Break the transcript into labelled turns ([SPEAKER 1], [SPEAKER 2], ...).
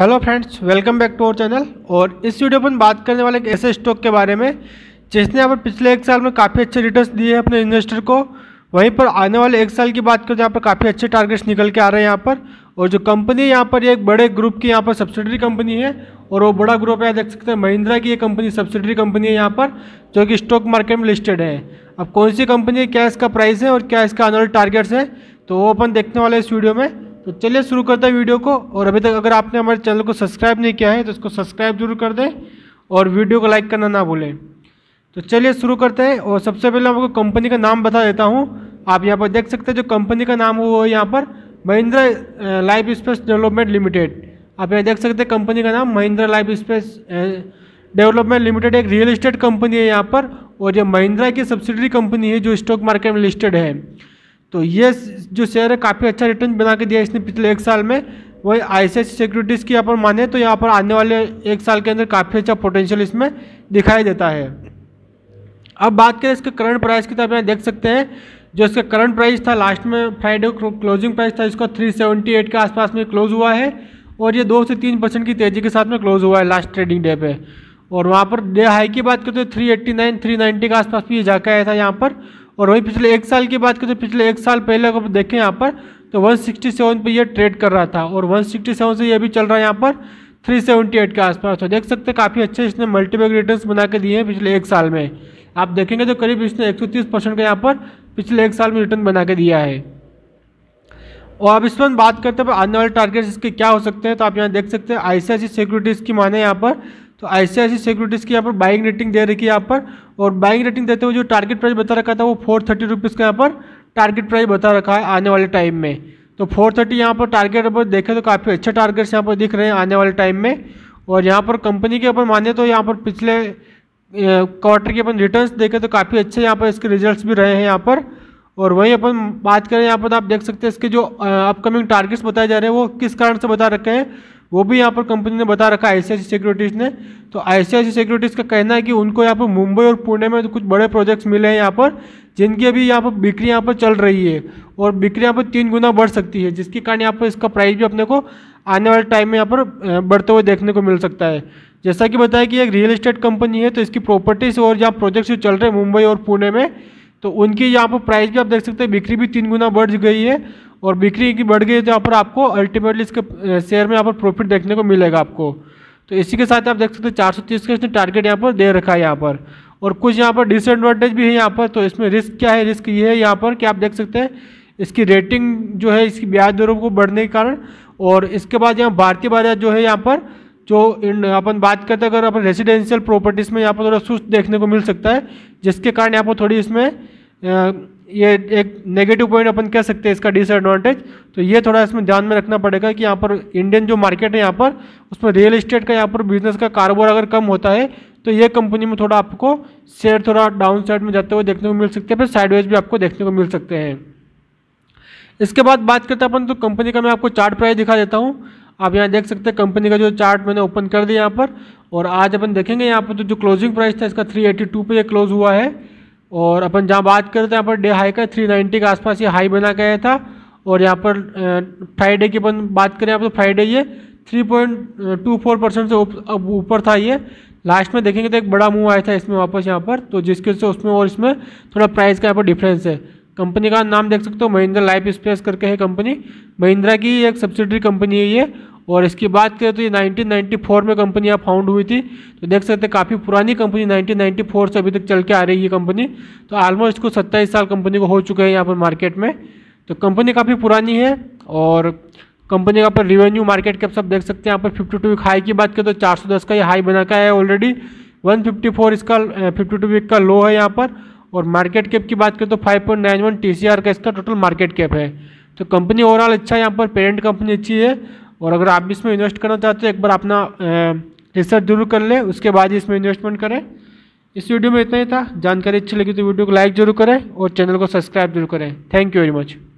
[SPEAKER 1] hello friends welcome back to our channel और इस video पर बात करने वाले एक ऐसे स्टॉक के बारे में जिसने यहाँ पर पिछले एक साल में काफ़ी अच्छे रिटर्न्स दिए हैं अपने इन्वेस्टर को वहीं पर आने वाले एक साल की बात करें तो यहाँ पर काफ़ी अच्छे टारगेट्स निकल के आ रहे हैं यहाँ पर और जो कंपनी यहाँ पर एक बड़े ग्रुप की यहाँ पर सब्सिडरी कंपनी है और वो बड़ा ग्रुप है देख सकते हैं महिंद्रा की ये कंपनी सब्सिडरी कंपनी है यहाँ पर जो कि स्टॉक मार्केट में लिस्टेड है अब कौन सी कंपनी है क्या इसका प्राइस है और क्या इसका आने वाले टारगेट्स हैं तो वो अपन देखने वाले इस वीडियो में तो चलिए शुरू करते हैं वीडियो को और अभी तक अगर आपने हमारे चैनल को सब्सक्राइब नहीं किया है तो इसको सब्सक्राइब जरूर कर दें और वीडियो को लाइक करना ना भूलें तो चलिए शुरू करते हैं और सबसे पहले आपको कंपनी का नाम बता देता हूँ आप यहाँ पर देख सकते हैं जो कंपनी का नाम वो है यहाँ पर Mahindra life space development limited आप यहाँ देख सकते हैं कंपनी का नाम Mahindra life space development limited एक रियल इस्टेट कंपनी है यहाँ पर और ये महिंद्रा की सब्सिडरी कंपनी है जो स्टॉक मार्केट में लिस्टेड है तो ये जो शेयर है काफ़ी अच्छा रिटर्न बना के दिया इसने पिछले एक साल में वही आई सिक्योरिटीज़ की अपन माने तो यहाँ पर आने वाले एक साल के अंदर काफ़ी अच्छा पोटेंशियल इसमें दिखाई देता है अब बात करें इसके करंट प्राइस की तो आप यहाँ देख सकते हैं जो इसका करंट प्राइस था लास्ट में फ्राइडे क्लोजिंग प्राइस था इसका 378 के आसपास में क्लोज हुआ है और ये दो से तीन परसेंट की तेज़ी के साथ में क्लोज हुआ है लास्ट ट्रेडिंग डे पे और वहाँ पर डे हाई की बात करते हैं three eighty nine three ninety के आसपास भी ये जाकर आया था यहाँ पर और वहीं पिछले एक साल की बात करें तो पिछले एक साल पहले अगर देखें यहाँ पर तो 167 पे ये ट्रेड कर रहा था और 167 से ये भी चल रहा है यहाँ पर 378 के आसपास तो देख सकते हैं काफ़ी अच्छे इसने मल्टीबैग रिटर्न बना के दिए हैं पिछले एक साल में आप देखेंगे तो करीब इसने 130 परसेंट का यहाँ पर पिछले एक साल में रिटर्न बना के दिया है और अब इस पर बात करते हैं आने वाले टारगेट्स इसके क्या हो सकते हैं तो आप यहाँ देख सकते हैं आई सिक्योरिटीज़ की माने यहाँ पर तो ऐसे ऐसी सिक्योरिटीज़ की यहाँ पर बाइंग रेटिंग दे रखी है यहाँ पर और बाइंग रेटिंग देते हुए जो टारगेट प्राइस बता रखा था वो फोर थर्टी रुपीज़ का यहाँ पर टारगेट प्राइस बता रखा है आने वाले टाइम में तो फोर थर्टी यहाँ पर टारगेट अगर देखें तो काफ़ी अच्छे टारगेट्स यहाँ पर दिख रहे हैं आने वाले टाइम में और यहाँ पर कंपनी के अपन माने तो यहाँ पर पिछले क्वार्टर के अपन रिटर्न देखें तो काफ़ी अच्छे यहाँ पर इसके रिजल्ट भी रहे हैं यहाँ पर और वहीं अपन बात करें यहाँ पर आप देख सकते हैं इसके जो अपकमिंग टारगेट्स बताए जा रहे हैं वो किस कारण से बता रखे हैं वो भी यहाँ पर कंपनी ने बता रखा है आई सिक्योरिटीज़ ने तो आई सिक्योरिटीज़ का कहना है कि उनको यहाँ पर मुंबई और पुणे में तो कुछ बड़े प्रोजेक्ट्स मिले हैं यहाँ पर जिनकी अभी यहाँ पर बिक्री यहाँ पर चल रही है और बिक्री यहाँ पर तीन गुना बढ़ सकती है जिसके कारण यहाँ पर इसका प्राइस भी अपने को आने वाले टाइम में यहाँ पर बढ़ते हुए देखने को मिल सकता है जैसा कि बताया कि एक रियल इस्टेट कंपनी है तो इसकी प्रॉपर्टीज़ और जहाँ प्रोजेक्ट्स चल रहे हैं मुंबई और पुणे में तो उनकी यहाँ पर प्राइस भी आप देख सकते हैं बिक्री भी तीन गुना बढ़ गई है और बिक्री की बढ़ गई तो यहाँ पर आपको अल्टीमेटली इसके शेयर में यहाँ पर प्रॉफिट देखने को मिलेगा आपको तो इसी के साथ आप देख सकते हैं चार सौ तीस का इसने टारगेट यहाँ पर दे रखा है यहाँ पर और कुछ यहाँ पर डिसएडवांटेज भी है यहाँ पर तो इसमें रिस्क क्या है रिस्क ये है यहाँ पर कि आप देख सकते हैं इसकी रेटिंग जो है इसकी ब्याज दरों को बढ़ने के कारण और इसके बाद यहाँ भारतीय बाजार जो है यहाँ पर जो इन अपन बात करते हैं अगर अपन रेसिडेंशियल प्रॉपर्टीज़ में यहाँ पर थोड़ा सुस्त देखने को मिल सकता है जिसके कारण यहाँ पर थोड़ी इसमें ये एक नेगेटिव पॉइंट अपन कह सकते हैं इसका डिसएडवांटेज तो ये थोड़ा इसमें ध्यान में रखना पड़ेगा कि यहाँ पर इंडियन जो मार्केट है यहाँ पर उसमें रियल इस्टेट का यहाँ पर बिजनेस का कारोबार अगर कम होता है तो ये कंपनी में थोड़ा आपको शेयर थोड़ा डाउन साइड में जाते हुए देखने को मिल सकते हैं फिर साइडवेज भी आपको देखने को मिल सकते हैं इसके बाद बात करते हैं अपन तो कंपनी का मैं आपको चार्ट प्राइस दिखा देता हूँ आप यहाँ देख सकते हैं कंपनी का जो चार्ट मैंने ओपन कर दिया यहाँ पर और आज अपन देखेंगे यहाँ पर तो जो क्लोजिंग प्राइस था इसका 382 पे ये क्लोज हुआ है और अपन जहाँ बात करते हैं यहाँ पर डे हाई का 390 के आसपास ये हाई बना गया था और यहाँ पर फ्राइडे की अपन बात करें यहाँ पर फ्राइडे तो ये 3.24 परसेंट से ऊपर था ये लास्ट में देखेंगे तो एक बड़ा मूव आया था इसमें वापस यहाँ पर तो जिसके से उसमें और इसमें थोड़ा प्राइस का यहाँ पर डिफरेंस है कंपनी का नाम देख सकते हो महिंद्रा लाइफ स्पेस करके है कंपनी महिंद्रा की एक सब्सिडरी कंपनी है ये और इसकी बात करें तो ये 1994 में कंपनी यहाँ फाउंड हुई थी तो देख सकते हैं काफ़ी पुरानी कंपनी 1994 से अभी तक चल के आ रही है ये कंपनी तो ऑलमोस्ट इसको सत्ताईस साल कंपनी को हो चुका है यहाँ पर मार्केट में तो कंपनी काफ़ी पुरानी है और कंपनी का पर रिवेन्यू मार्केट कैप सब देख सकते हैं यहाँ पर फिफ्टी टू वीक हाई की बात करें तो चार सौ दस का ये हाई बना का है ऑलरेडी वन फिफ्टी फोर इसका फिफ्टी टू वीक का लो है यहाँ पर और मार्केट कैप की बात करें तो five point nine one T C R का इसका टोटल मार्केट कैप है तो कंपनी ओवरऑल अच्छा है यहाँ पर पेरेंट कंपनी अच्छी है और अगर आप भी इसमें इन्वेस्ट करना चाहते हो एक बार अपना रिसर्च जरूर कर लें उसके बाद ही इसमें इन्वेस्टमेंट करें इस वीडियो में इतना ही था जानकारी अच्छी लगी तो वीडियो को लाइक जरूर करें और चैनल को सब्सक्राइब जरूर करें थैंक यू वेरी मच